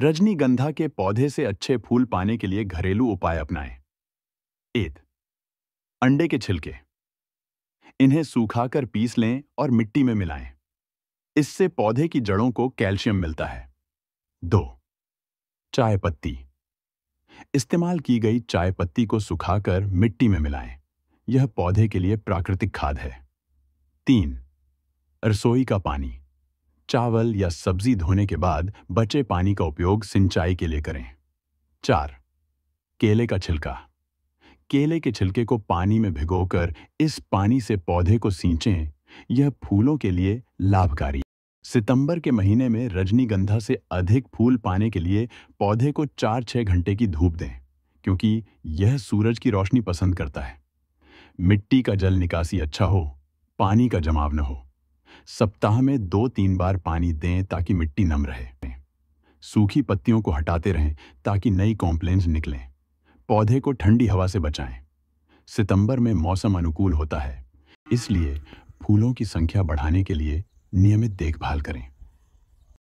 रजनीगंधा के पौधे से अच्छे फूल पाने के लिए घरेलू उपाय अपनाएं एक अंडे के छिलके इन्हें सूखाकर पीस लें और मिट्टी में मिलाएं इससे पौधे की जड़ों को कैल्शियम मिलता है दो चाय पत्ती इस्तेमाल की गई चाय पत्ती को सुखाकर मिट्टी में मिलाएं यह पौधे के लिए प्राकृतिक खाद है तीन रसोई का पानी चावल या सब्जी धोने के बाद बचे पानी का उपयोग सिंचाई के लिए करें चार केले का छिलका केले के छिलके को पानी में भिगोकर इस पानी से पौधे को सींचें यह फूलों के लिए लाभकारी सितंबर के महीने में रजनीगंधा से अधिक फूल पाने के लिए पौधे को चार छह घंटे की धूप दें क्योंकि यह सूरज की रोशनी पसंद करता है मिट्टी का जल निकासी अच्छा हो पानी का जमाव न हो सप्ताह में दो तीन बार पानी दें ताकि मिट्टी नम रहे सूखी पत्तियों को हटाते रहें ताकि नई कॉम्प्लेन्स निकलें पौधे को ठंडी हवा से बचाएं सितंबर में मौसम अनुकूल होता है इसलिए फूलों की संख्या बढ़ाने के लिए नियमित देखभाल करें